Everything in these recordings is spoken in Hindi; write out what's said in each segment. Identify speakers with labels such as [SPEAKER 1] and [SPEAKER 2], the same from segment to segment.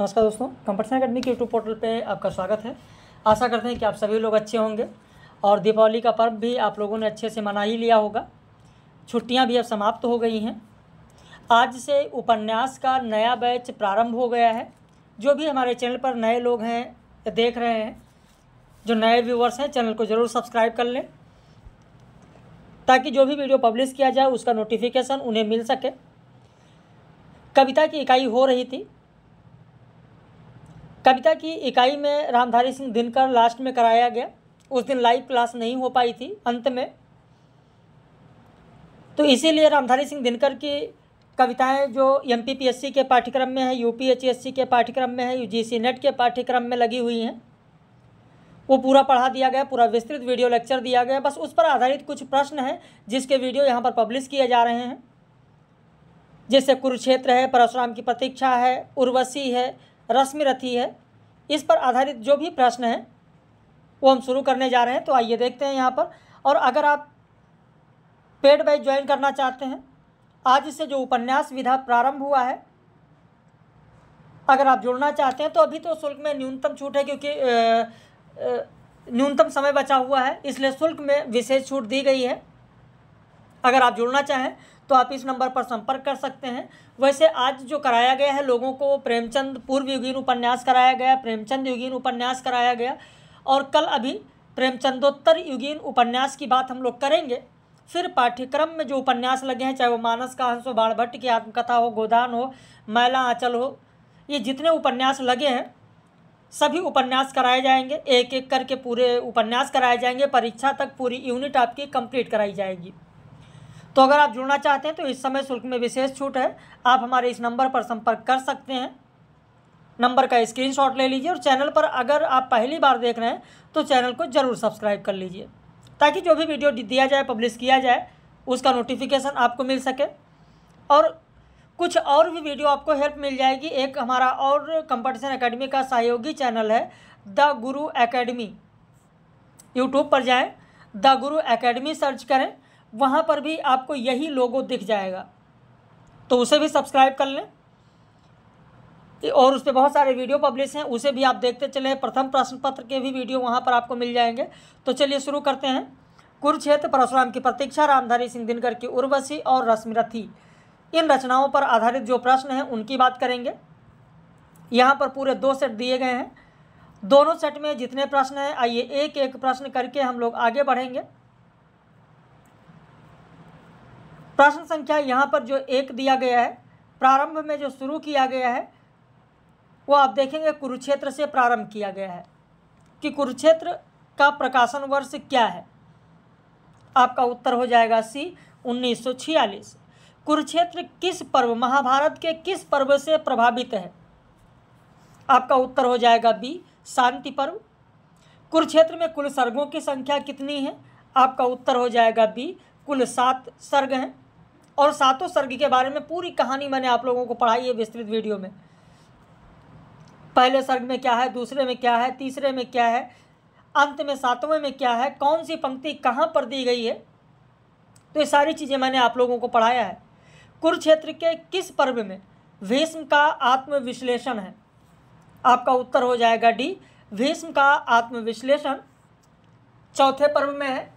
[SPEAKER 1] नमस्कार दोस्तों कंपटीशन अकेडमी के यूट्यूब पोर्टल पे आपका स्वागत है आशा करते हैं कि आप सभी लोग अच्छे होंगे और दीपावली का पर्व भी आप लोगों ने अच्छे से मना ही लिया होगा छुट्टियां भी अब समाप्त हो गई हैं आज से उपन्यास का नया बैच प्रारंभ हो गया है जो भी हमारे चैनल पर नए लोग हैं देख रहे हैं जो नए व्यूवर्स हैं चैनल को ज़रूर सब्सक्राइब कर लें ताकि जो भी वीडियो पब्लिश किया जाए उसका नोटिफिकेशन उन्हें मिल सके कविता की इकाई हो रही थी कविता की इकाई में रामधारी सिंह दिनकर लास्ट में कराया गया उस दिन लाइव क्लास नहीं हो पाई थी अंत में तो इसीलिए रामधारी सिंह दिनकर की कविताएं जो एम के पाठ्यक्रम में है यू के पाठ्यक्रम में है यू नेट के पाठ्यक्रम में लगी हुई हैं वो पूरा पढ़ा दिया गया पूरा विस्तृत वीडियो लेक्चर दिया गया बस उस पर आधारित कुछ प्रश्न हैं जिसके वीडियो यहाँ पर पब्लिश किए जा रहे हैं जैसे कुरुक्षेत्र है परशुराम की प्रतीक्षा है उर्वशी है रश्मि रथी है इस पर आधारित जो भी प्रश्न है वो हम शुरू करने जा रहे हैं तो आइए देखते हैं यहाँ पर और अगर आप पेड बैच ज्वाइन करना चाहते हैं आज से जो उपन्यास विधा प्रारंभ हुआ है अगर आप जुड़ना चाहते हैं तो अभी तो शुल्क में न्यूनतम छूट है क्योंकि न्यूनतम समय बचा हुआ है इसलिए शुल्क में विशेष छूट दी गई है अगर आप जुड़ना चाहें तो आप इस नंबर पर संपर्क कर सकते हैं वैसे आज जो कराया गया है लोगों को प्रेमचंद पूर्व युगीन उपन्यास कराया गया प्रेमचंद युगीन उपन्यास कराया गया और कल अभी प्रेमचंदोत्तर युगीन उपन्यास की बात हम लोग करेंगे फिर पाठ्यक्रम में जो उपन्यास लगे हैं चाहे वो मानस का हंस हो बाण भट्ट की आत्मकथा हो गोदान हो मैला आंचल हो ये जितने उपन्यास लगे हैं सभी उपन्यास कराए जाएंगे एक एक करके पूरे उपन्यास कराए जाएंगे परीक्षा तक पूरी यूनिट आपकी कंप्लीट कराई जाएगी तो अगर आप जुड़ना चाहते हैं तो इस समय शुल्क में विशेष छूट है आप हमारे इस नंबर पर संपर्क कर सकते हैं नंबर का स्क्रीनशॉट ले लीजिए और चैनल पर अगर आप पहली बार देख रहे हैं तो चैनल को ज़रूर सब्सक्राइब कर लीजिए ताकि जो भी वीडियो दिया जाए पब्लिश किया जाए उसका नोटिफिकेशन आपको मिल सके और कुछ और भी वीडियो आपको हेल्प मिल जाएगी एक हमारा और कंपटीशन एकेडमी का सहयोगी चैनल है द गुरु एकेडमी यूट्यूब पर जाएं द गुरु एकेडमी सर्च करें वहाँ पर भी आपको यही लोगो दिख जाएगा तो उसे भी सब्सक्राइब कर लें और उस पर बहुत सारे वीडियो पब्लिश हैं उसे भी आप देखते चले प्रथम प्रश्न पत्र के भी वीडियो वहाँ पर आपको मिल जाएंगे तो चलिए शुरू करते हैं कुरुक्षेत्र परशुराम की प्रतीक्षा रामधारी सिंह दिनकर की उर्वशी और रश्मिरथी इन रचनाओं पर आधारित जो प्रश्न हैं उनकी बात करेंगे यहाँ पर पूरे दो सेट दिए गए हैं दोनों सेट में जितने प्रश्न हैं आइए एक एक प्रश्न करके हम लोग आगे बढ़ेंगे प्रश्न संख्या यहाँ पर जो एक दिया गया है प्रारंभ में जो शुरू किया गया है वो आप देखेंगे कुरुक्षेत्र से प्रारंभ किया गया है कि कुरुक्षेत्र का प्रकाशन वर्ष क्या है आपका उत्तर हो जाएगा सी उन्नीस कुरुक्षेत्र किस पर्व महाभारत के किस पर्व से प्रभावित है आपका उत्तर हो जाएगा बी शांति पर्व कुरुक्षेत्र में कुल सर्गों की संख्या कितनी है आपका उत्तर हो जाएगा बी कुल सात सर्ग हैं और सातों सर्ग के बारे में पूरी कहानी मैंने आप लोगों को पढ़ाई है विस्तृत वीडियो में पहले सर्ग में क्या है दूसरे में क्या है तीसरे में क्या है अंत में सातवें में क्या है कौन सी पंक्ति कहाँ पर दी गई है तो ये सारी चीज़ें मैंने आप लोगों को पढ़ाया है कुरुक्षेत्र के किस पर्व में भीष्म का आत्मविश्लेषण है आपका उत्तर हो जाएगा डी भीष्म का आत्मविश्लेषण चौथे पर्व में है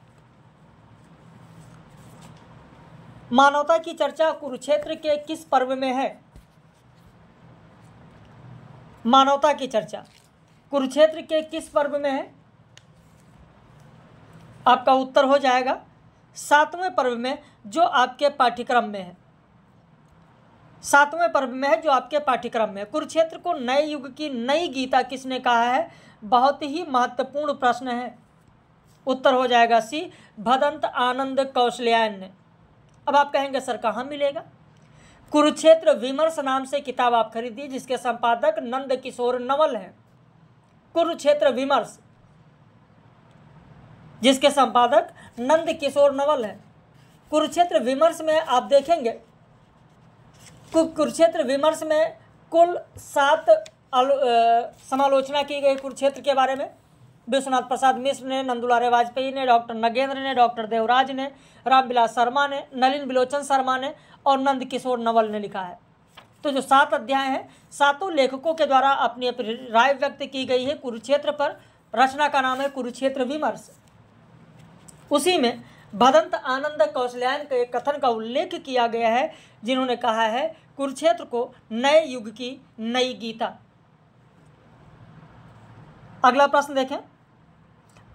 [SPEAKER 1] मानवता की चर्चा कुरुक्षेत्र के किस पर्व में है मानवता की चर्चा कुरुक्षेत्र के किस पर्व में है आपका उत्तर हो जाएगा सातवें पर्व में जो आपके पाठ्यक्रम में है सातवें पर्व में है जो आपके पाठ्यक्रम में कुरुक्षेत्र को नए युग की नई गीता किसने कहा है बहुत ही महत्वपूर्ण प्रश्न है उत्तर हो जाएगा सी भदंत आनंद कौशल्यान ने अब आप कहेंगे सर कहाँ मिलेगा कुरुक्षेत्र विमर्श नाम से किताब आप खरीदिए जिसके संपादक नंद किशोर नवल हैं कुरुक्षेत्र विमर्श जिसके संपादक नंद किशोर नवल हैं कुरुक्षेत्र विमर्श में आप देखेंगे कुरुक्षेत्र विमर्श में कुल सात समालोचना की गई कुरुक्षेत्र के बारे में विश्वनाथ प्रसाद मिश्र ने नंदुलारे वाजपेयी ने डॉक्टर नगेंद्र ने डॉक्टर देवराज ने रामविलास शर्मा ने नलिन बिलोचन शर्मा ने और नंद किशोर नवल ने लिखा है तो जो सात अध्याय हैं सातों लेखकों के द्वारा अपनी अपनी राय व्यक्त की गई है कुरुक्षेत्र पर रचना का नाम है कुरुक्षेत्र विमर्श उसी में भदंत आनंद कौशल्यान के कथन का उल्लेख किया गया है जिन्होंने कहा है कुरुक्षेत्र को नए युग की नई गीता अगला प्रश्न देखें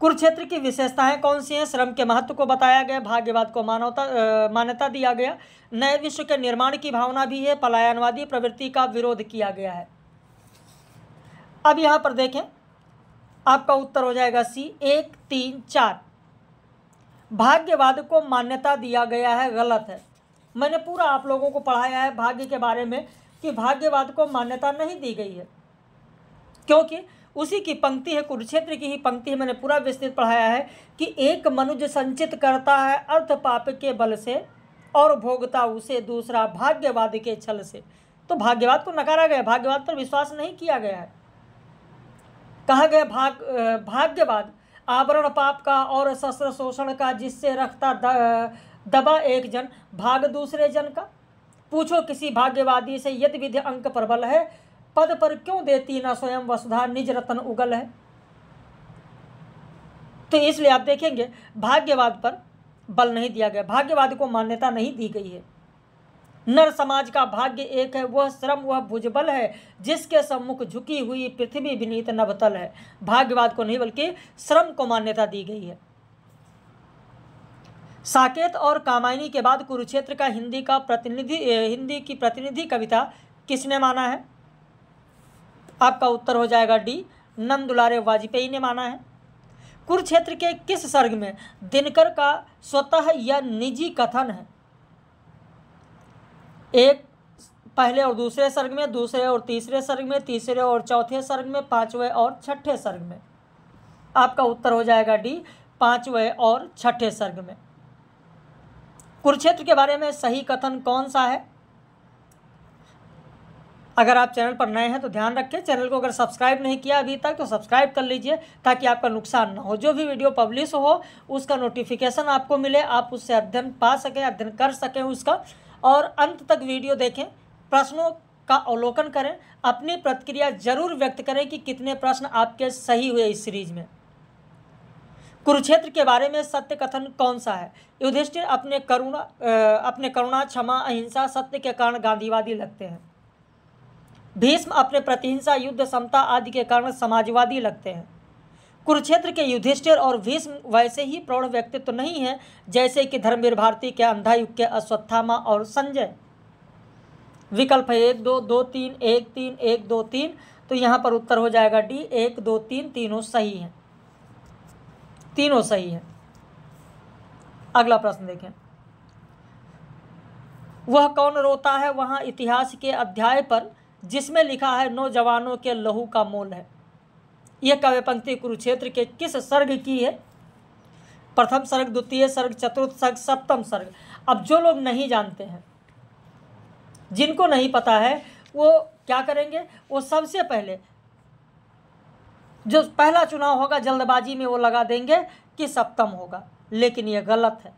[SPEAKER 1] कुरुक्षेत्र की विशेषताएं कौन सी हैं श्रम के महत्व को बताया गया भाग्यवाद को मानवता मान्यता दिया गया नए विश्व के निर्माण की भावना भी है पलायनवादी प्रवृत्ति का विरोध किया गया है अब यहाँ पर देखें आपका उत्तर हो जाएगा सी एक तीन चार भाग्यवाद को मान्यता दिया गया है गलत है मैंने पूरा आप लोगों को पढ़ाया है भाग्य के बारे में कि भाग्यवाद को मान्यता नहीं दी गई है क्योंकि उसी की पंक्ति है कुरुक्षेत्र की ही पंक्ति है मैंने पूरा विस्तृत पढ़ाया है कि एक मनुज संचित करता है अर्थ पाप के बल से और भोगता उसे दूसरा भाग्यवाद के छल से तो भाग्यवाद को नकारा गया भाग्यवाद पर विश्वास नहीं किया गया है कहा गया भाग भाग्यवाद आवरण पाप का और शस्त्र शोषण का जिससे रखता दबा एक जन भाग दूसरे जन का पूछो किसी भाग्यवादी से यदि विधि अंक प्रबल है पद पर क्यों देती ना स्वयं वसुधा निज रतन उगल है तो इसलिए आप देखेंगे भाग्यवाद पर बल नहीं दिया गया भाग्यवाद को मान्यता नहीं दी गई है नर समाज का भाग्य एक है वह श्रम वह भुजबल है जिसके सम्मुख झुकी हुई पृथ्वी विनीत नभतल है भाग्यवाद को नहीं बल्कि श्रम को मान्यता दी गई है साकेत और कामायनी के बाद कुरुक्षेत्र का हिंदी का प्रतिनिधि हिंदी की प्रतिनिधि कविता किसने माना है आपका उत्तर हो जाएगा डी नंदुलारे वाजपेयी ने माना है कुरुक्षेत्र के किस सर्ग में दिनकर का स्वतः या निजी कथन है एक पहले और दूसरे सर्ग में दूसरे और तीसरे सर्ग में तीसरे और चौथे सर्ग में पांचवें और छठे सर्ग में आपका उत्तर हो जाएगा डी पांचवें और छठे सर्ग में कुरुक्षेत्र के बारे में सही कथन कौन सा है अगर आप चैनल पर नए हैं तो ध्यान रखें चैनल को अगर सब्सक्राइब नहीं किया अभी तक तो सब्सक्राइब कर लीजिए ताकि आपका नुकसान ना हो जो भी वीडियो पब्लिश हो उसका नोटिफिकेशन आपको मिले आप उससे अध्ययन पा सकें अध्ययन कर सकें उसका और अंत तक वीडियो देखें प्रश्नों का अवलोकन करें अपनी प्रतिक्रिया जरूर व्यक्त करें कि कितने प्रश्न आपके सही हुए इस सीरीज में कुरुक्षेत्र के बारे में सत्य कथन कौन सा है युधिष्ठिर अपने करुणा अपने करुणा क्षमा अहिंसा सत्य के कारण गांधीवादी लगते हैं भीष्म अपने प्रतिहिंसा युद्ध समता आदि के कारण समाजवादी लगते हैं कुरुक्षेत्र के युधिष्ठिर और भीष्म वैसे ही प्रौढ़ व्यक्तित्व तो नहीं है जैसे कि धर्मवीर भारती के अंधायुग के अश्वत्थामा और संजय विकल्प है एक दो दो तीन एक तीन एक दो तीन तो यहाँ पर उत्तर हो जाएगा डी एक दो तीन तीनों सही हैं तीनों सही हैं अगला प्रश्न देखें वह कौन रोता है वहाँ इतिहास के अध्याय पर जिसमें लिखा है नौजवानों के लहू का मोल है यह काव्य पंक्ति कुरुक्षेत्र के किस सर्ग की है प्रथम सर्ग द्वितीय सर्ग चतुर्थ सर्ग सप्तम सर्ग अब जो लोग नहीं जानते हैं जिनको नहीं पता है वो क्या करेंगे वो सबसे पहले जो पहला चुनाव होगा जल्दबाजी में वो लगा देंगे कि सप्तम होगा लेकिन ये गलत है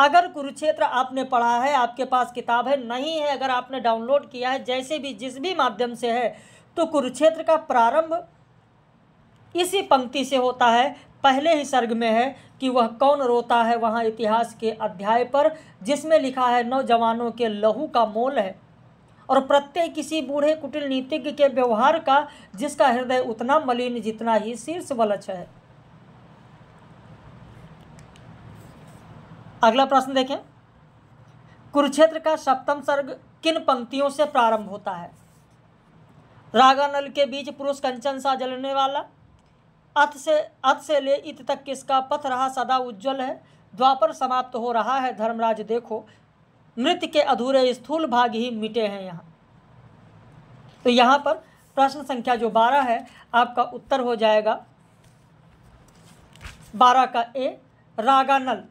[SPEAKER 1] अगर कुरुक्षेत्र आपने पढ़ा है आपके पास किताब है नहीं है अगर आपने डाउनलोड किया है जैसे भी जिस भी माध्यम से है तो कुरुक्षेत्र का प्रारंभ इसी पंक्ति से होता है पहले ही सर्ग में है कि वह कौन रोता है वहाँ इतिहास के अध्याय पर जिसमें लिखा है नौजवानों के लहू का मोल है और प्रत्येक किसी बूढ़े कुटिल नीतिज्ञ के व्यवहार का जिसका हृदय उतना मलिन जितना ही शीर्ष बलच है अगला प्रश्न देखें कुरुक्षेत्र का सप्तम सर्ग किन पंक्तियों से प्रारंभ होता है रागानल के बीच पुरुष कंचन सा जलने वाला अथ से अथ से ले इत तक किसका पथ रहा सदा उज्जवल है द्वापर समाप्त हो रहा है धर्मराज देखो नृत्य के अधूरे स्थूल भाग ही मिटे हैं यहाँ तो यहाँ पर प्रश्न संख्या जो बारह है आपका उत्तर हो जाएगा बारह का ए रागानल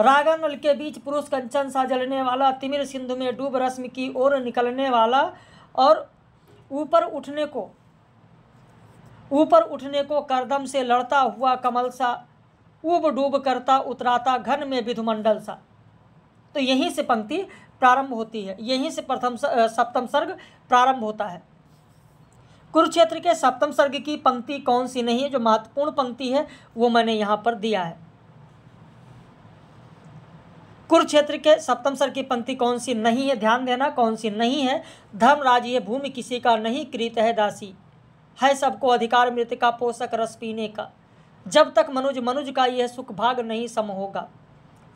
[SPEAKER 1] रागन के बीच पुरुष कंचन सा जलने वाला तिमिर सिंधु में डूब रश्म की ओर निकलने वाला और ऊपर उठने को ऊपर उठने को करदम से लड़ता हुआ कमल सा उब डूब करता उतराता घन में विधुमंडल सा तो यहीं से पंक्ति प्रारंभ होती है यहीं से प्रथम सप्तम सर्ग प्रारंभ होता है कुरुक्षेत्र के सप्तम सर्ग की पंक्ति कौन सी नहीं है जो महत्वपूर्ण पंक्ति है वो मैंने यहाँ पर दिया है कुरुक्षेत्र के सप्तम सर की पंक्ति कौन सी नहीं है ध्यान देना कौन सी नहीं है धर्मराज ये भूमि किसी का नहीं कृत है दासी है सबको अधिकार मृत का पोषक रस पीने का जब तक मनुज मनुज का यह सुख भाग नहीं सम होगा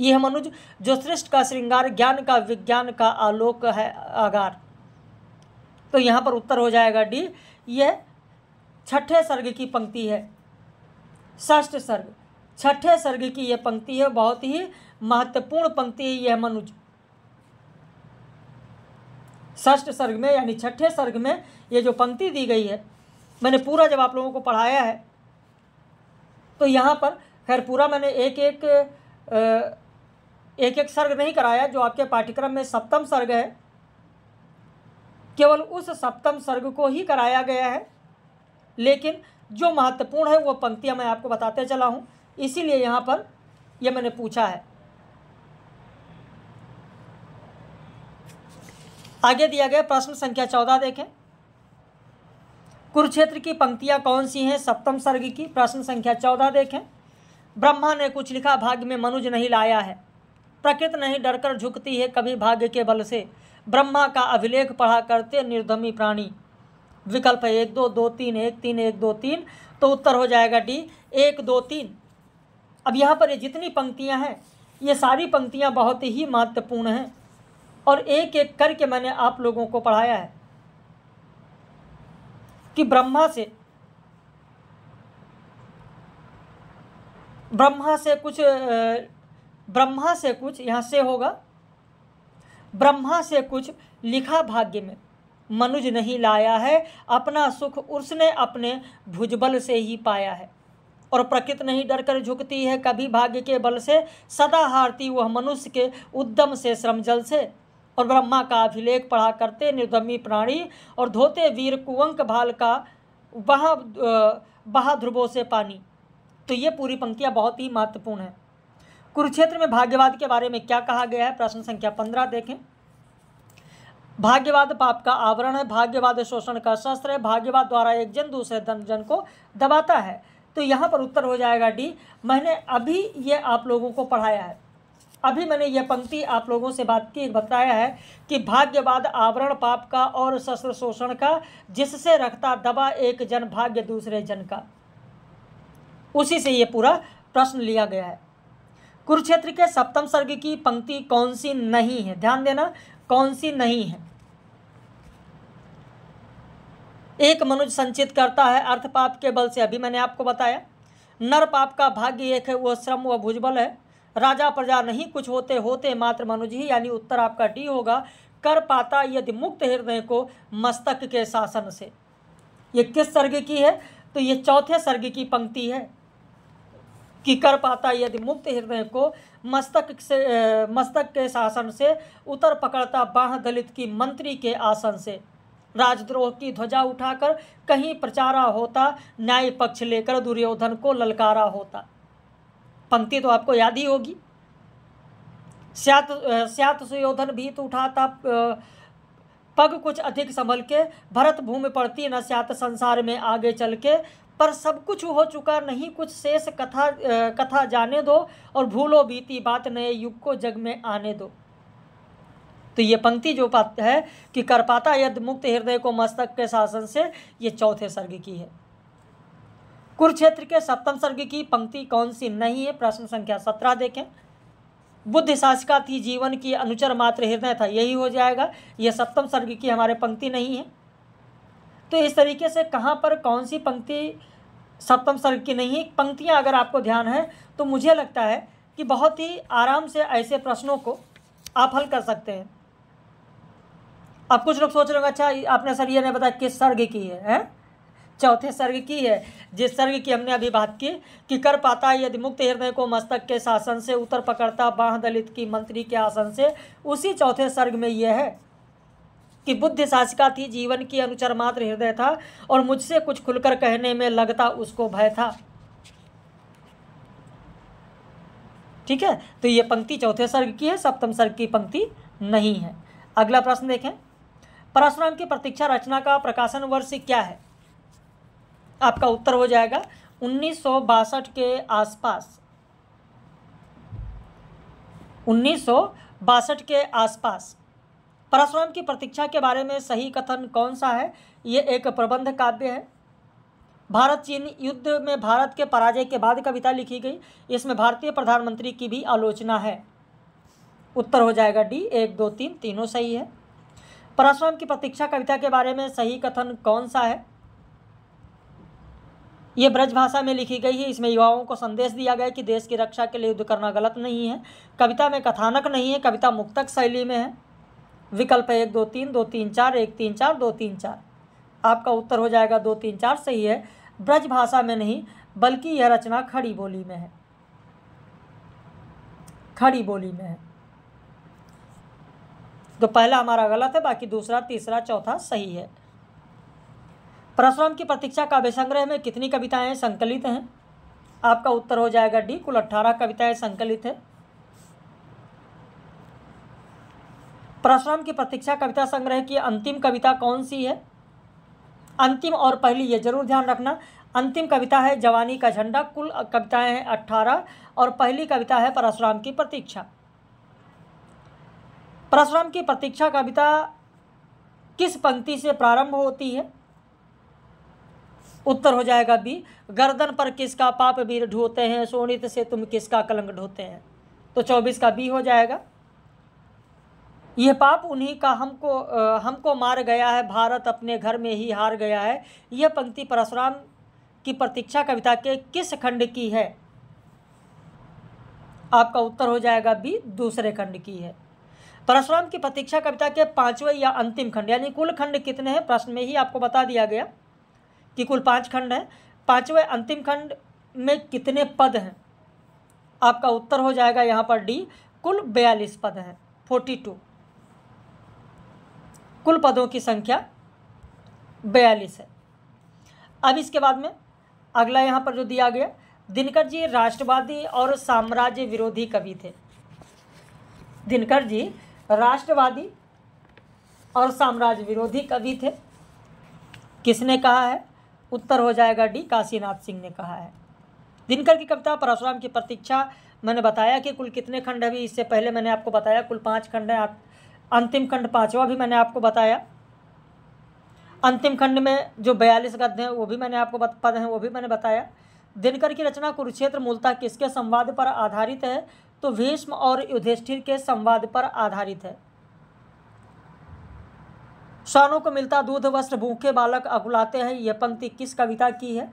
[SPEAKER 1] यह मनुज जो श्रेष्ठ का श्रृंगार ज्ञान का विज्ञान का आलोक है आगार तो यहाँ पर उत्तर हो जाएगा डी यह छठे सर्ग की पंक्ति है ष्ठ सर्ग छठे सर्ग की यह पंक्ति है बहुत ही महत्वपूर्ण पंक्ति है यह मनुज ष्ठ सर्ग में यानी छठे सर्ग में ये जो पंक्ति दी गई है मैंने पूरा जब आप लोगों को पढ़ाया है तो यहाँ पर खैर पूरा मैंने एक एक एक एक सर्ग नहीं कराया जो आपके पाठ्यक्रम में सप्तम सर्ग है केवल उस सप्तम सर्ग को ही कराया गया है लेकिन जो महत्वपूर्ण है वो पंक्तियाँ मैं आपको बताते चला हूँ इसीलिए यहाँ पर यह मैंने पूछा है आगे दिया गया प्रश्न संख्या चौदह देखें कुरुक्षेत्र की पंक्तियाँ कौन सी हैं सप्तम सर्ग की प्रश्न संख्या चौदह देखें ब्रह्मा ने कुछ लिखा भाग्य में मनुज नहीं लाया है प्रकृति नहीं डरकर झुकती है कभी भाग्य के बल से ब्रह्मा का अभिलेख पढ़ा करते निर्धमी प्राणी विकल्प एक दो दो तीन एक तीन एक दो तीन तो उत्तर हो जाएगा डी एक दो तीन अब यहाँ पर ये जितनी पंक्तियाँ हैं ये सारी पंक्तियाँ बहुत ही महत्वपूर्ण हैं और एक एक करके मैंने आप लोगों को पढ़ाया है कि ब्रह्मा से ब्रह्मा से कुछ ब्रह्मा से कुछ यहाँ से होगा ब्रह्मा से कुछ लिखा भाग्य में मनुज नहीं लाया है अपना सुख उसने अपने भुजबल से ही पाया है और प्रकृति नहीं डर कर झुकती है कभी भाग्य के बल से सदा हारती वह मनुष्य के उद्यम से श्रमजल से और ब्रह्मा का अभिलेख पढ़ा करते निर्दमी प्राणी और धोते वीर कुवंक भाल का वहाँ बहा ध्रुवों से पानी तो ये पूरी पंक्तियाँ बहुत ही महत्वपूर्ण है कुरुक्षेत्र में भाग्यवाद के बारे में क्या कहा गया है प्रश्न संख्या पंद्रह देखें भाग्यवाद पाप का आवरण है भाग्यवाद शोषण का शस्त्र है भाग्यवाद द्वारा एक जन दूसरे जन को दबाता है तो यहाँ पर उत्तर हो जाएगा डी मैंने अभी ये आप लोगों को पढ़ाया है अभी मैंने यह पंक्ति आप लोगों से बात की बताया है कि भाग्यवाद आवरण पाप का और शस्त्र शोषण का जिससे रखता दबा एक जन भाग्य दूसरे जन का उसी से ये पूरा प्रश्न लिया गया है कुरुक्षेत्र के सप्तम सर्ग की पंक्ति कौन सी नहीं है ध्यान देना कौन सी नहीं है एक मनुष्य संचित करता है अर्थ पाप के बल से अभी मैंने आपको बताया नर पाप का भाग्य एक है वह श्रम व भुजबल है राजा प्रजा नहीं कुछ होते होते मात्र मनुज ही यानी उत्तर आपका डी होगा कर पाता यदि मुक्त हृदय को मस्तक के शासन से ये किस सर्ग की है तो ये चौथे सर्ग की पंक्ति है कि कर पाता यदि मुक्त हृदय को मस्तक से मस्तक के शासन से उतर पकड़ता बाह दलित की मंत्री के आसन से राजद्रोह की ध्वजा उठाकर कहीं प्रचारा होता न्याय पक्ष लेकर दुर्योधन को ललकारा होता पंक्ति तो आपको याद ही होगी स्यात स्यात सुयोधन भीत तो उठाता पग कुछ अधिक संभल के भरत भूमि पड़ती न स्यात संसार में आगे चल के पर सब कुछ हो चुका नहीं कुछ शेष कथा कथा जाने दो और भूलो बीती बात नए युग को जग में आने दो तो ये पंक्ति जो है कि करपाता यद मुक्त हृदय को मस्तक के शासन से ये चौथे सर्ग की है कुरुक्षेत्र के सप्तम सर्ग की पंक्ति कौन सी नहीं है प्रश्न संख्या सत्रह देखें बुद्ध शासिका थी जीवन की अनुचर मात्र हृदय था यही हो जाएगा यह सप्तम सर्ग की हमारे पंक्ति नहीं है तो इस तरीके से कहाँ पर कौन सी पंक्ति सप्तम सर्ग की नहीं है पंक्तियाँ अगर आपको ध्यान है तो मुझे लगता है कि बहुत ही आराम से ऐसे प्रश्नों को आप हल कर सकते हैं अब कुछ लोग सोच रहे होंगे अच्छा आपने सर ये नहीं बताया किस सर्ग की है, है? चौथे सर्ग की है जिस सर्ग की हमने अभी बात की कि कर पाता यदि मुक्त हृदय को मस्तक के शासन से उतर पकड़ता बाह दलित की मंत्री के आसन से उसी चौथे सर्ग में यह है कि बुद्धि शासिका थी जीवन की अनुचर मात्र हृदय था और मुझसे कुछ खुलकर कहने में लगता उसको भय था ठीक है तो ये पंक्ति चौथे सर्ग की है सप्तम सर्ग की पंक्ति नहीं है अगला प्रश्न देखें परशुराम की प्रतीक्षा रचना का प्रकाशन वर्ष क्या है आपका उत्तर हो जाएगा उन्नीस के आसपास उन्नीस के आसपास परशुराम की प्रतीक्षा के बारे में सही कथन कौन सा है ये एक प्रबंध काव्य है भारत चीन युद्ध में भारत के पराजय के बाद कविता लिखी गई इसमें भारतीय प्रधानमंत्री की भी आलोचना है उत्तर हो जाएगा डी एक दो तीन तीनों सही है परशुराम की प्रतीक्षा कविता के बारे में सही कथन कौन सा है ये ब्रजभाषा में लिखी गई है इसमें युवाओं को संदेश दिया गया कि देश की रक्षा के लिए युद्ध करना गलत नहीं है कविता में कथानक नहीं है कविता मुक्तक शैली में है विकल्प है एक दो तीन दो तीन चार एक तीन चार दो तीन चार आपका उत्तर हो जाएगा दो तीन चार सही है ब्रज भाषा में नहीं बल्कि यह रचना खड़ी बोली में है खड़ी बोली में है तो पहला हमारा गलत है बाकी दूसरा तीसरा चौथा सही है परशुराम की प्रतीक्षा काव्य संग्रह में कितनी कविताएं संकलित हैं आपका उत्तर हो जाएगा डी कुल अट्ठारह कविताएं संकलित है परशुराम की प्रतीक्षा कविता संग्रह की अंतिम कविता कौन सी है अंतिम और पहली ये जरूर ध्यान रखना अंतिम कविता है जवानी का झंडा कुल कविताएं हैं अट्ठारह और पहली कविता है परशुराम की प्रतीक्षा परशुराम की प्रतीक्षा कविता किस पंक्ति से प्रारंभ होती है उत्तर हो जाएगा बी गर्दन पर किसका पाप वीर ढोते हैं सोनित से तुम किसका कलंक ढोते हैं तो चौबीस का बी हो जाएगा यह पाप उन्हीं का हमको आ, हमको मार गया है भारत अपने घर में ही हार गया है यह पंक्ति परशुराम की प्रतीक्षा कविता के किस खंड की है आपका उत्तर हो जाएगा बी दूसरे खंड की है परशुराम की प्रतीक्षा कविता के पांचवें या अंतिम खंड यानी कुल खंड कितने हैं प्रश्न में ही आपको बता दिया गया कि कुल पांच खंड हैं पांचवें अंतिम खंड में कितने पद हैं आपका उत्तर हो जाएगा यहाँ पर डी कुल बयालीस पद हैं फोर्टी टू कुल पदों की संख्या बयालीस है अब इसके बाद में अगला यहाँ पर जो दिया गया दिनकर जी राष्ट्रवादी और साम्राज्य विरोधी कवि थे दिनकर जी राष्ट्रवादी और साम्राज्य विरोधी कवि थे किसने कहा है उत्तर हो जाएगा डी काशीनाथ सिंह ने कहा है दिनकर की कविता परशुराम की प्रतीक्षा मैंने बताया कि कुल कितने खंड अभी इससे पहले मैंने आपको बताया कुल पाँच खंड हैं अंतिम खंड पाँचवा भी मैंने आपको बताया अंतिम खंड में जो बयालीस गद्य हैं वो भी मैंने आपको पद हैं वो भी मैंने बताया दिनकर की रचना कुरुक्षेत्र मूलतः किसके संवाद पर आधारित है तो भीष्म और युधिष्ठिर के संवाद पर आधारित है शानों को मिलता दूध वस्त्र भूखे बालक अकुलाते हैं यह पंक्ति किस कविता की है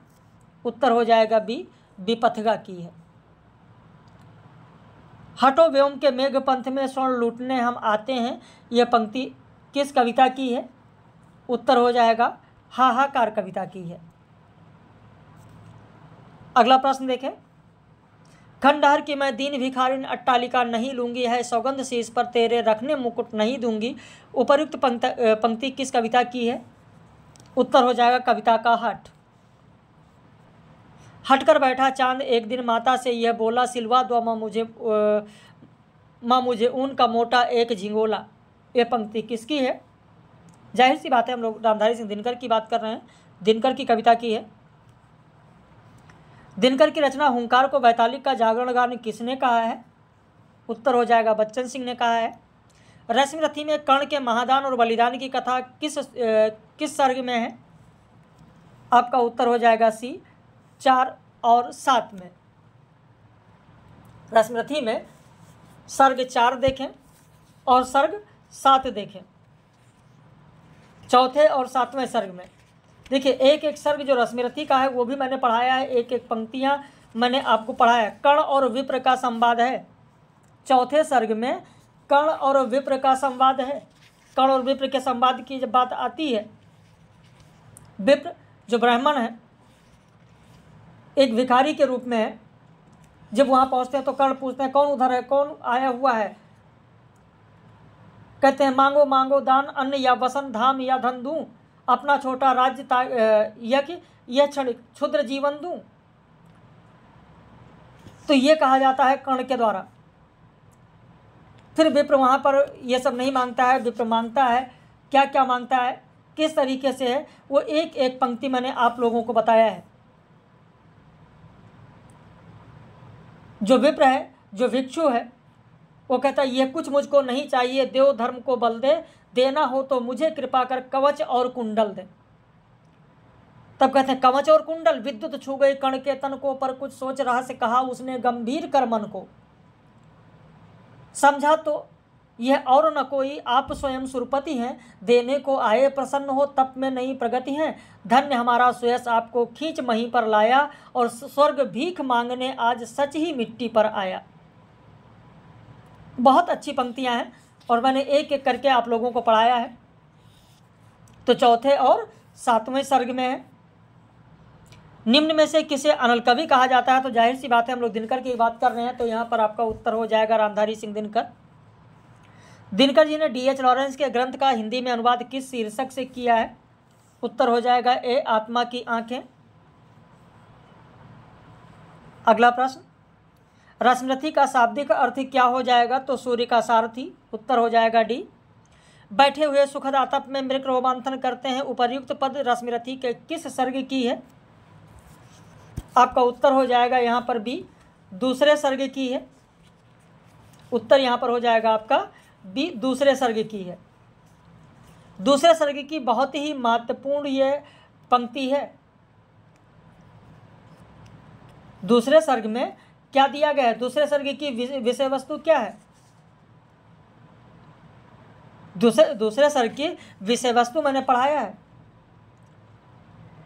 [SPEAKER 1] उत्तर हो जाएगा बी विपथगा की है हटो व्योम के मेघ पंथ में स्वर्ण लूटने हम आते हैं यह पंक्ति किस कविता की है उत्तर हो जाएगा हाहाकार कविता की है अगला प्रश्न देखें खंडहर की मैं दीन भिखारिन अट्टालिका नहीं लूंगी है सौगंध इस पर तेरे रखने मुकुट नहीं दूंगी उपरुक्त पंक्त पंक्ति किस कविता की है उत्तर हो जाएगा कविता का हट हटकर बैठा चांद एक दिन माता से यह बोला सिलवा दो माँ मुझे माँ मुझे ऊन का मोटा एक झिंगोला यह पंक्ति किसकी है जाहिर सी बात है हम लोग रामधारी सिंह दिनकर की बात कर रहे हैं दिनकर की कविता की है दिनकर की रचना हुंकार को वैतालिक का जागरण गान किसने कहा है उत्तर हो जाएगा बच्चन सिंह ने कहा है रश्मि रथी में कर्ण के महादान और बलिदान की कथा किस किस सर्ग में है आपका उत्तर हो जाएगा सी चार और सात में रथी में सर्ग चार देखें और सर्ग सात देखें चौथे और सातवें सर्ग में देखिए एक एक सर्ग जो रश्मिरथी का है वो भी मैंने पढ़ाया है एक एक पंक्तियाँ मैंने आपको पढ़ाया कर्ण और विप्र का संवाद है चौथे सर्ग में कर्ण और विप्र का संवाद है कर्ण और विप्र के संवाद की जब बात आती है विप्र जो ब्राह्मण है एक भिखारी के रूप में है जब वहाँ पहुँचते हैं तो कर्ण पूछते हैं कौन उधर है कौन आया हुआ है कहते हैं मांगो मांगो दान अन्न या वसन धाम या धन दूँ अपना छोटा राज्य यज्ञ यह क्षणिक क्षुद्र जीवन दू तो ये कहा जाता है कर्ण के द्वारा फिर विप्र वहां पर यह सब नहीं मांगता है विप्र मांगता है क्या क्या मांगता है किस तरीके से है वो एक एक पंक्ति मैंने आप लोगों को बताया है जो विप्र है जो भिक्षु है वो कहता है यह कुछ मुझको नहीं चाहिए देव धर्म को बल दे देना हो तो मुझे कृपा कर कवच और कुंडल दे तब कहते हैं कवच और कुंडल विद्युत छू गई कण के तन को पर कुछ सोच रहा से कहा उसने गंभीर कर मन को समझा तो यह और न कोई आप स्वयं सुरपति हैं देने को आए प्रसन्न हो तप में नई प्रगति है धन्य हमारा सुयस आपको खींच मही पर लाया और स्वर्ग भीख मांगने आज सच ही मिट्टी पर आया बहुत अच्छी पंक्तियां हैं और मैंने एक एक करके आप लोगों को पढ़ाया है तो चौथे और सातवें सर्ग में है निम्न में से किसे अनल कवि कहा जाता है तो जाहिर सी बात है हम लोग दिनकर की बात कर रहे हैं तो यहाँ पर आपका उत्तर हो जाएगा रामधारी सिंह दिनकर दिनकर जी ने डी एच लॉरेंस के ग्रंथ का हिंदी में अनुवाद किस शीर्षक से किया है उत्तर हो जाएगा ए आत्मा की आंखें अगला प्रश्न रश्मरथी का शाब्दिक अर्थ क्या हो जाएगा तो सूर्य का सारथी उत्तर हो जाएगा डी बैठे हुए सुखद आतप में मृग रोमांथन करते हैं उपर्युक्त पद रश्मिरथी के किस सर्ग की है आपका उत्तर हो जाएगा यहाँ पर बी दूसरे सर्ग की है उत्तर यहाँ पर हो जाएगा आपका बी दूसरे सर्ग की है दूसरे सर्ग की बहुत ही महत्वपूर्ण ये पंक्ति है दूसरे सर्ग में क्या दिया गया है दूसरे सर्ग की विषय वस्तु क्या है दूसरे दूसरे सर्ग की विषय वस्तु मैंने पढ़ाया है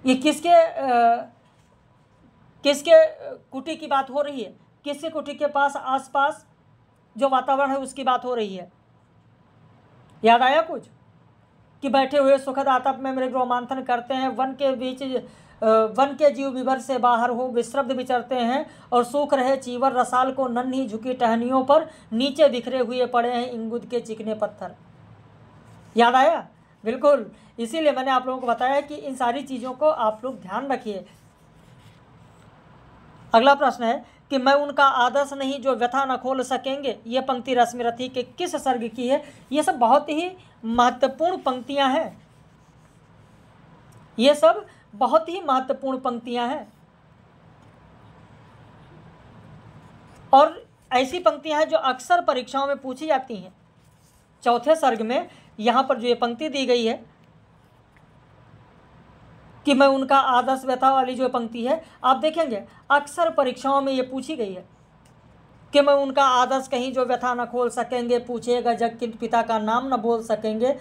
[SPEAKER 1] ये किसके आ, किसके कुटी की बात हो रही है किसके कुटी के पास आसपास जो वातावरण है उसकी बात हो रही है याद आया कुछ कि बैठे हुए सुखद आतप में मेरे रोमांथन करते हैं वन के बीच वन के जीव विभर से बाहर हो विश्रब्द विचरते हैं और सूख रहे चीवर रसाल को नन्ही झुकी टहनियों पर नीचे बिखरे हुए पड़े हैं इंगुद के चिकने पत्थर याद आया बिल्कुल इसीलिए मैंने आप लोगों को बताया कि इन सारी चीज़ों को आप लोग ध्यान रखिए अगला प्रश्न है कि मैं उनका आदर्श नहीं जो व्यथा न खोल सकेंगे ये पंक्ति रश्मि रथी के किस सर्ग की है ये सब बहुत ही महत्वपूर्ण पंक्तियां हैं ये सब बहुत ही महत्वपूर्ण पंक्तियां हैं और ऐसी पंक्तियां हैं जो अक्सर परीक्षाओं में पूछी जाती हैं चौथे सर्ग में यहां पर जो ये पंक्ति दी गई है कि मैं उनका आदर्श व्यथा वाली जो पंक्ति है आप देखेंगे अक्सर परीक्षाओं में ये पूछी गई है कि मैं उनका आदर्श कहीं जो व्यथा न खोल सकेंगे पूछेगा जग कि पिता का नाम न बोल सकेंगे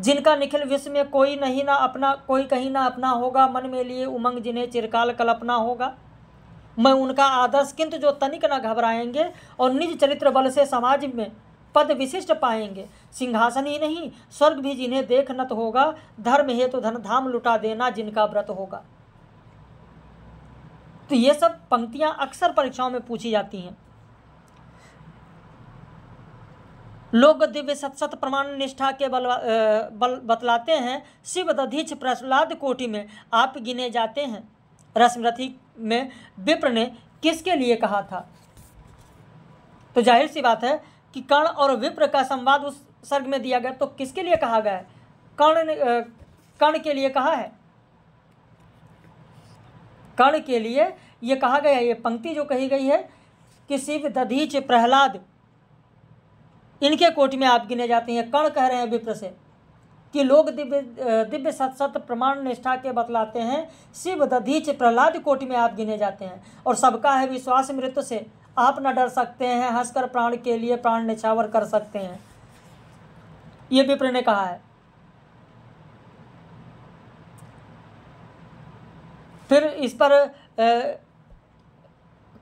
[SPEAKER 1] जिनका निखिल विश्व में कोई नहीं ना अपना कोई कहीं ना अपना होगा मन में लिए उमंग जिन्हें चिरकाल कल्पना होगा मैं उनका आदर्श किंतु जो तनिक न घबराएंगे और निज चरित्र बल से समाज में पद विशिष्ट पाएंगे सिंहासन ही नहीं स्वर्ग भी जिन्हें देख नत होगा धर्म हेतु तो धन धाम लुटा देना जिनका व्रत होगा तो ये सब पंक्तियाँ अक्सर परीक्षाओं में पूछी जाती हैं लोग दिव्य सत्सत प्रमाण निष्ठा के बल बल बतलाते हैं शिव दधीच प्रहलाद कोटि में आप गिने जाते हैं रश्मरथी में विप्र ने किसके लिए कहा था तो जाहिर सी बात है कि कर्ण और विप्र का संवाद उस सर्ग में दिया गया तो किसके लिए कहा गया है कर्ण ने कर्ण के लिए कहा है कर्ण के लिए ये कहा गया ये पंक्ति जो कही गई है कि शिव दधीच प्रहलाद इनके कोटि में आप गिने जाते हैं कर्ण कह रहे हैं विप्र से कि लोग दिव्य दिव्य सत सत्य प्रमाण निष्ठा के बतलाते हैं शिव दधीच प्रहलाद कोटि में आप गिने जाते हैं और सबका है विश्वास मृत्यु से आप न डर सकते हैं हंसकर प्राण के लिए प्राण निछावर कर सकते हैं ये विप्र ने कहा है फिर इस पर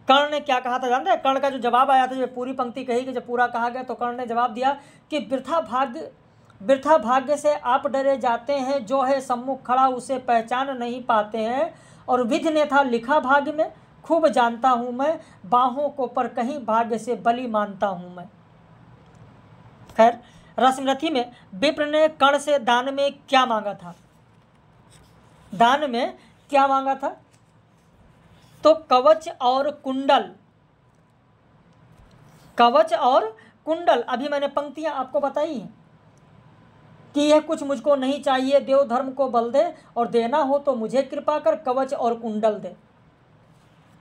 [SPEAKER 1] कर्ण ने क्या कहा था जानते हैं कर्ण का जो जवाब आया था जब पूरी पंक्ति कही कि जब पूरा कहा गया तो कर्ण ने जवाब दिया कि वृथा भाग्य वृथा भाग्य से आप डरे जाते हैं जो है सम्मुख खड़ा उसे पहचान नहीं पाते हैं और विधि ने था लिखा भाग्य में खूब जानता हूं मैं बाहों को पर कहीं भाग्य से बलि मानता हूं मैं खैर रसमृति में विप्र ने कर्ण से दान में क्या मांगा था दान में क्या मांगा था तो कवच और कुंडल कवच और कुंडल अभी मैंने पंक्तियां आपको बताई हैं कि यह कुछ मुझको नहीं चाहिए देव धर्म को बल दे और देना हो तो मुझे कृपा कर कवच और कुंडल दे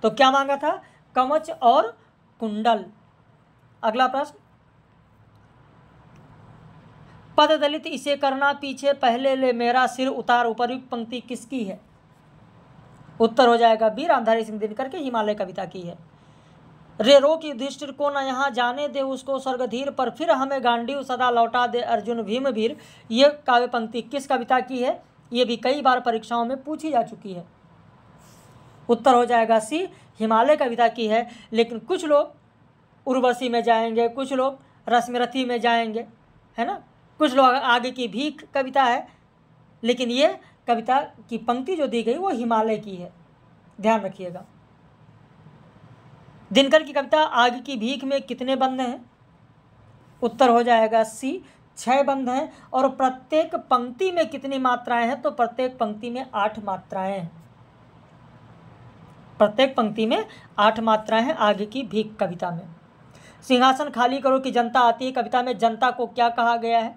[SPEAKER 1] तो क्या मांगा था कवच और कुंडल अगला प्रश्न पद दलित इसे करना पीछे पहले ले मेरा सिर उतार उपरयुक्त पंक्ति किसकी है उत्तर हो जाएगा बी रामधारी सिंह दिनकर के हिमालय कविता की है रे रो की युधिष्ठिर को न यहाँ जाने दे उसको स्वर्गधीर पर फिर हमें गांडी सदा लौटा दे अर्जुन भीम भीर ये काव्य पंक्ति किस कविता की है ये भी कई बार परीक्षाओं में पूछी जा चुकी है उत्तर हो जाएगा सी हिमालय कविता की है लेकिन कुछ लोग उर्वशी में जाएंगे कुछ लोग रश्मिरथी में जाएंगे है ना कुछ लोग आगे की भी कविता है लेकिन ये कविता की पंक्ति जो दी गई वो हिमालय की है ध्यान रखिएगा दिनकर की कविता आग की भीख में कितने बंद हैं उत्तर हो जाएगा सी छह बंद हैं और प्रत्येक पंक्ति में कितनी मात्राएं हैं तो प्रत्येक पंक्ति में आठ मात्राएं हैं प्रत्येक पंक्ति में आठ मात्राएं हैं आगे की भीख कविता में सिंहासन खाली करो कि जनता आती है कविता में जनता को क्या कहा गया है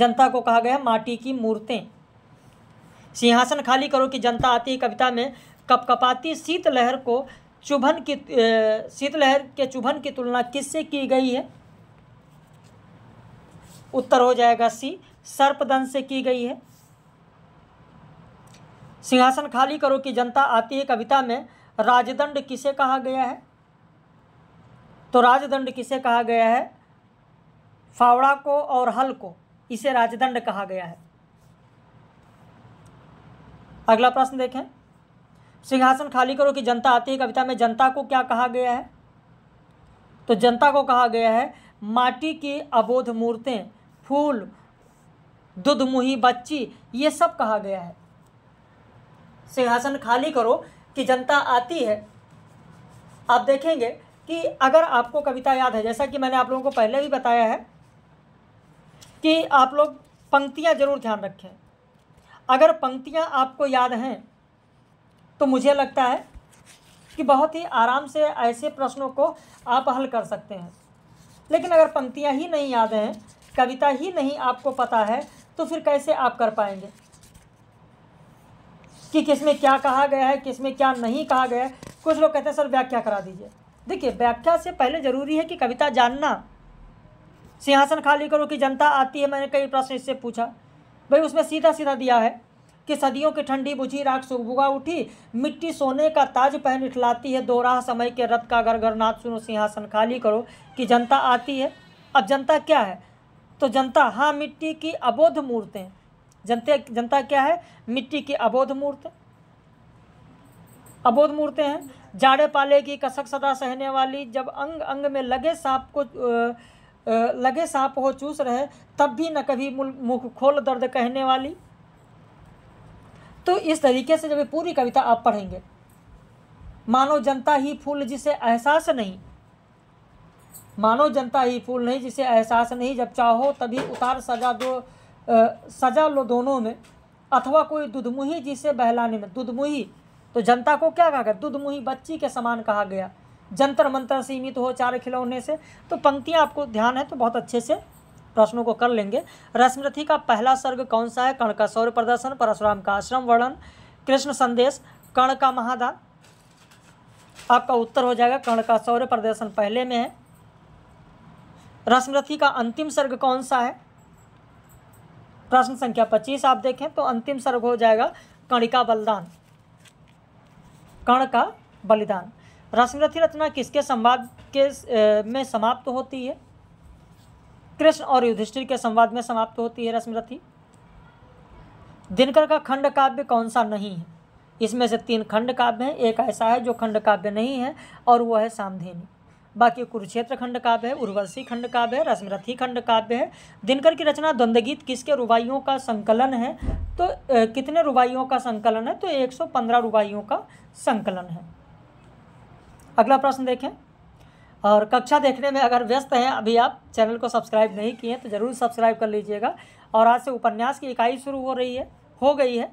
[SPEAKER 1] जनता को कहा गया है माटी की मूर्तें सिंहासन खाली करो कि जनता आती है कविता में कपकपाती शीतलहर को चुभन की शीतलहर के चुभन की तुलना किससे की गई है उत्तर हो जाएगा सी सर्पदन से की गई है सिंहासन खाली करो कि जनता आती है कविता में राजदंड किसे कहा गया है तो राजदंड किसे कहा गया है फावड़ा को और हल को इसे राजदंड कहा गया है अगला प्रश्न देखें सिंहासन खाली करो कि जनता आती है कविता में जनता को क्या कहा गया है तो जनता को कहा गया है माटी की अबोध मूर्तें फूल दुधमुही बच्ची ये सब कहा गया है सिंहासन खाली करो कि जनता आती है आप देखेंगे कि अगर आपको कविता याद है जैसा कि मैंने आप लोगों को पहले भी बताया है कि आप लोग पंक्तियाँ जरूर ध्यान रखें अगर पंक्तियाँ आपको याद हैं तो मुझे लगता है कि बहुत ही आराम से ऐसे प्रश्नों को आप हल कर सकते हैं लेकिन अगर पंक्तियाँ ही नहीं याद हैं कविता ही नहीं आपको पता है तो फिर कैसे आप कर पाएंगे कि किस में क्या कहा गया है किसमें क्या नहीं कहा गया है कुछ लोग कहते हैं सर व्याख्या करा दीजिए देखिए व्याख्या से पहले ज़रूरी है कि कविता जानना सिंहासन खाली करो कि जनता आती है मैंने कई प्रश्न इससे पूछा भाई उसमें सीधा सीधा दिया है कि सदियों की ठंडी बुझी राख सुबुगा उठी मिट्टी सोने का ताज पहन इठलाती है दो राह समय के रथ का घर घर नाथ सुनो सिंहासन खाली करो कि जनता आती है अब जनता क्या है तो जनता हाँ मिट्टी की अबोध मूर्तें जनता जनता क्या है मिट्टी की अबोध मूर्त अबोध मूर्तें हैं जाड़े पाले की कसक सदा सहने वाली जब अंग अंग में लगे सांप को आ, लगे सांप हो चूस रहे तब भी न कभी मुख खोल दर्द कहने वाली तो इस तरीके से जब पूरी कविता आप पढ़ेंगे मानो जनता ही फूल जिसे एहसास नहीं मानो जनता ही फूल नहीं जिसे एहसास नहीं जब चाहो तभी उतार सजा दो आ, सजा लो दोनों में अथवा कोई दुधमुही जिसे बहलाने में दुधमुही तो जनता को क्या कहा गया दुधमुही बच्ची के समान कहा गया जंतर मंतर सीमित हो चार खिलौने से तो पंक्तियाँ आपको ध्यान है तो बहुत अच्छे से प्रश्नों को कर लेंगे रश्मरथी का पहला सर्ग कौन सा है कर्ण का सौर्य प्रदर्शन परशुराम का आश्रम वर्णन कृष्ण संदेश कर्ण का महादान आपका उत्तर हो जाएगा कर्ण का सौर्य प्रदर्शन पहले में है रश्मरथी का अंतिम सर्ग कौन सा है प्रश्न संख्या पच्चीस आप देखें तो अंतिम सर्ग हो जाएगा कणिका बलिदान कर्ण का बलिदान रश्मिरथी रचना किसके संवाद के में समाप्त होती है कृष्ण और युधिष्ठिर के संवाद में समाप्त होती है रश्मिरथी दिनकर का खंड काव्य कौन सा नहीं है इसमें से तीन खंड काव्य हैं एक ऐसा है जो खंड काव्य नहीं है और वह है सामधेनी बाकी कुरुक्षेत्र खंड काव्य है उर्वशी खंड काव्य है रश्मरथी खंड काव्य है दिनकर की रचना द्वंद्वगीत किसके रुबाइयों का संकलन है तो ए, कितने रुबाइयों का संकलन है तो पंद्रह रुबाइयों का संकलन है अगला प्रश्न देखें और कक्षा देखने में अगर व्यस्त हैं अभी आप चैनल को सब्सक्राइब नहीं किए हैं तो ज़रूर सब्सक्राइब कर लीजिएगा और आज से उपन्यास की इकाई शुरू हो रही है हो गई है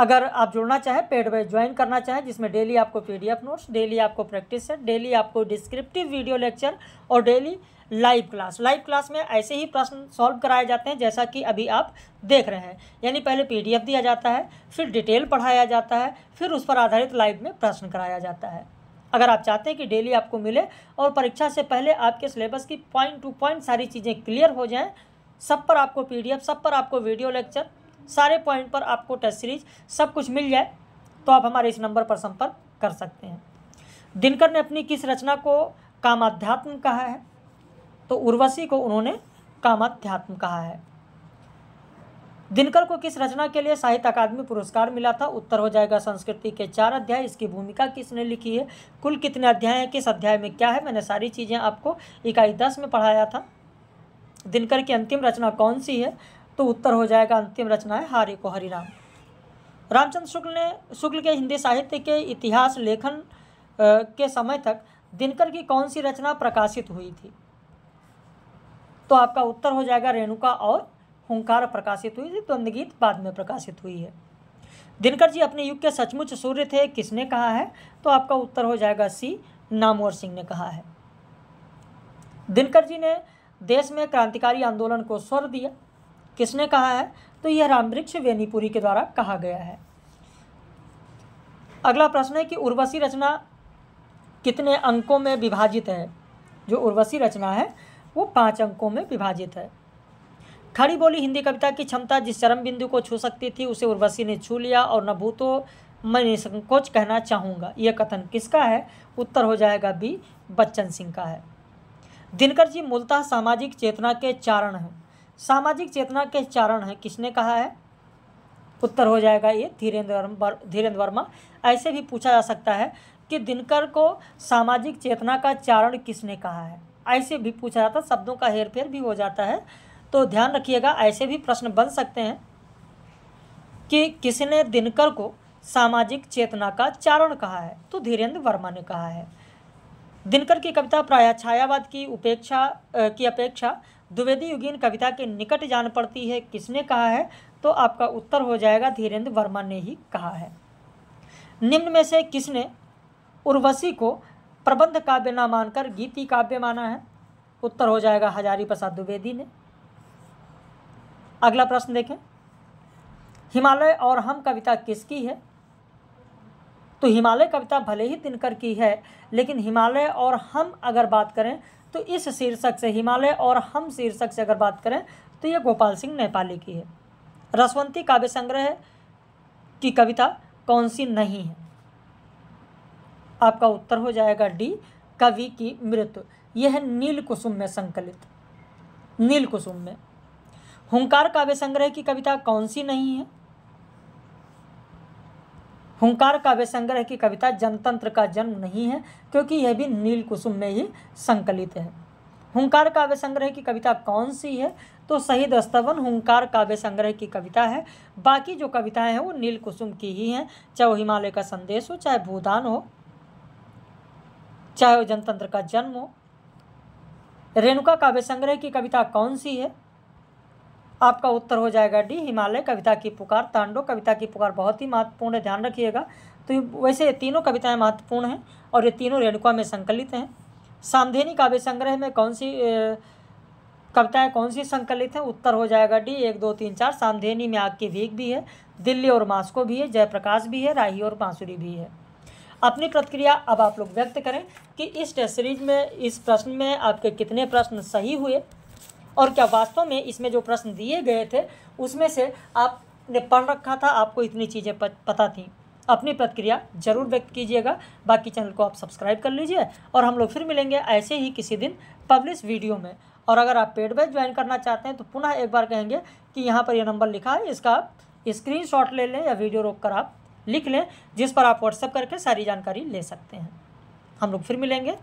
[SPEAKER 1] अगर आप जुड़ना चाहें पेड वाइज ज्वाइन करना चाहें जिसमें डेली आपको पीडीएफ नोट्स डेली आपको प्रैक्टिस सेट डेली आपको डिस्क्रिप्टिव वीडियो लेक्चर और daily live class live class में ऐसे ही प्रश्न सॉल्व कराए जाते हैं जैसा कि अभी आप देख रहे हैं यानी पहले पीडीएफ दिया जाता है फिर डिटेल पढ़ाया जाता है फिर उस पर आधारित लाइव में प्रश्न कराया जाता है अगर आप चाहते हैं कि डेली आपको मिले और परीक्षा से पहले आपके सिलेबस की पॉइंट टू पॉइंट सारी चीज़ें क्लियर हो जाएँ सब पर आपको पीडीएफ सब पर आपको वीडियो लेक्चर सारे पॉइंट पर आपको टेस्ट सीरीज सब कुछ मिल जाए तो आप हमारे इस नंबर पर संपर्क कर सकते हैं दिनकर ने अपनी किस रचना को काम अध्यात्म कहा है तो उर्वशी को उन्होंने कामाध्यात्म कहा है दिनकर को किस रचना के लिए साहित्य अकादमी पुरस्कार मिला था उत्तर हो जाएगा संस्कृति के चार अध्याय इसकी भूमिका किसने लिखी है कुल कितने अध्याय हैं किस अध्याय में क्या है मैंने सारी चीज़ें आपको इकाई दस में पढ़ाया था दिनकर की अंतिम रचना कौन सी है तो उत्तर हो जाएगा अंतिम रचना है हारे को हरिराम रामचंद्र शुक्ल ने शुक्ल के हिंदी साहित्य के इतिहास लेखन के समय तक दिनकर की कौन सी रचना प्रकाशित हुई थी तो आपका उत्तर हो जाएगा रेणुका और हुंकार प्रकाशित हुई गीत बाद में प्रकाशित हुई है दिनकर जी अपने युग के सचमुच सूर्य थे किसने कहा है तो आपका उत्तर हो जाएगा सी नामवर सिंह ने कहा है दिनकर जी ने देश में क्रांतिकारी आंदोलन को स्वर दिया किसने कहा है तो यह रामवृक्ष वेनीपुरी के द्वारा कहा गया है अगला प्रश्न है कि उर्वशी रचना कितने अंकों में विभाजित है जो उर्वशी रचना है वो पाँच अंकों में विभाजित है खड़ी बोली हिंदी कविता की क्षमता जिस चरम बिंदु को छू सकती थी उसे उर्वशी ने छू लिया और न भूतो मैं निसंकोच कहना चाहूँगा यह कथन किसका है उत्तर हो जाएगा बी बच्चन सिंह का है दिनकर जी मूलतः सामाजिक चेतना के चारण हैं सामाजिक चेतना के चारण हैं किसने कहा है उत्तर हो जाएगा ये धीरेन्द्र धीरेन्द्र वर्मा ऐसे भी पूछा जा सकता है कि दिनकर को सामाजिक चेतना का चारण किसने कहा है ऐसे भी पूछा जाता शब्दों का हेर फेर भी हो जाता है तो ध्यान रखिएगा ऐसे भी प्रश्न बन सकते हैं कि किसने दिनकर को सामाजिक चेतना का चारण कहा है तो धीरेन्द्र वर्मा ने कहा है दिनकर की कविता प्राय छायावाद की उपेक्षा की अपेक्षा द्विवेदी युगीन कविता के निकट जान पड़ती है किसने कहा है तो आपका उत्तर हो जाएगा धीरेन्द्र वर्मा ने ही कहा है निम्न में से किसने उर्वशी को प्रबंध काव्य ना मानकर गीति काव्य माना है उत्तर हो जाएगा हजारी प्रसाद द्विवेदी ने अगला प्रश्न देखें हिमालय और हम कविता किसकी है तो हिमालय कविता भले ही दिनकर की है लेकिन हिमालय और हम अगर बात करें तो इस शीर्षक से हिमालय और हम शीर्षक से अगर बात करें तो ये गोपाल सिंह नेपाली की है रसवंती काव्य संग्रह की कविता कौन सी नहीं है आपका उत्तर हो जाएगा डी कवि की मृत्यु यह है नील कुसुम में संकलित नील कुसुम में हुंकार काव्य संग्रह की कविता कौन सी नहीं है हुंकार काव्य संग्रह की कविता जनतंत्र का जन्म नहीं है क्योंकि यह भी नील कुसुम में ही संकलित है हुंकार काव्य संग्रह की कविता कौन सी है तो शहीद अस्तवन हुंकार काव्य संग्रह की कविता है बाकी जो कविताएं हैं वो नील कुसुम की ही हैं चाहे वो हिमालय का संदेश हो चाहे भूदान हो चाहे वो जनतंत्र का जन्म हो रेणुका काव्य संग्रह की कविता कौन सी है आपका उत्तर हो जाएगा डी हिमालय कविता की पुकार तांडो कविता की पुकार बहुत ही महत्वपूर्ण है ध्यान रखिएगा तो वैसे ये तीनों कविताएं महत्वपूर्ण हैं और ये तीनों रेणुका में संकलित हैं सामधेनी काव्य संग्रह में कौन सी कविताएं कौन सी संकलित हैं उत्तर हो जाएगा डी एक दो तीन चार सामधेनी में आग की भीख भी है दिल्ली और मास्को भी है जयप्रकाश भी है राही और बांसुरी भी है अपनी प्रतिक्रिया अब आप लोग व्यक्त करें कि इस टेस्ट सीरीज में इस प्रश्न में आपके कितने प्रश्न सही हुए और क्या वास्तव में इसमें जो प्रश्न दिए गए थे उसमें से आपने पढ़ रखा था आपको इतनी चीज़ें पता थी अपनी प्रतिक्रिया जरूर व्यक्त कीजिएगा बाकी चैनल को आप सब्सक्राइब कर लीजिए और हम लोग फिर मिलेंगे ऐसे ही किसी दिन पब्लिश वीडियो में और अगर आप पेड बैच ज्वाइन करना चाहते हैं तो पुनः एक बार कहेंगे कि यहाँ पर यह नंबर लिखा है इसका आप स्क्रीन ले लें या वीडियो रोक कर आप लिख लें जिस पर आप व्हाट्सअप करके सारी जानकारी ले सकते हैं हम लोग फिर मिलेंगे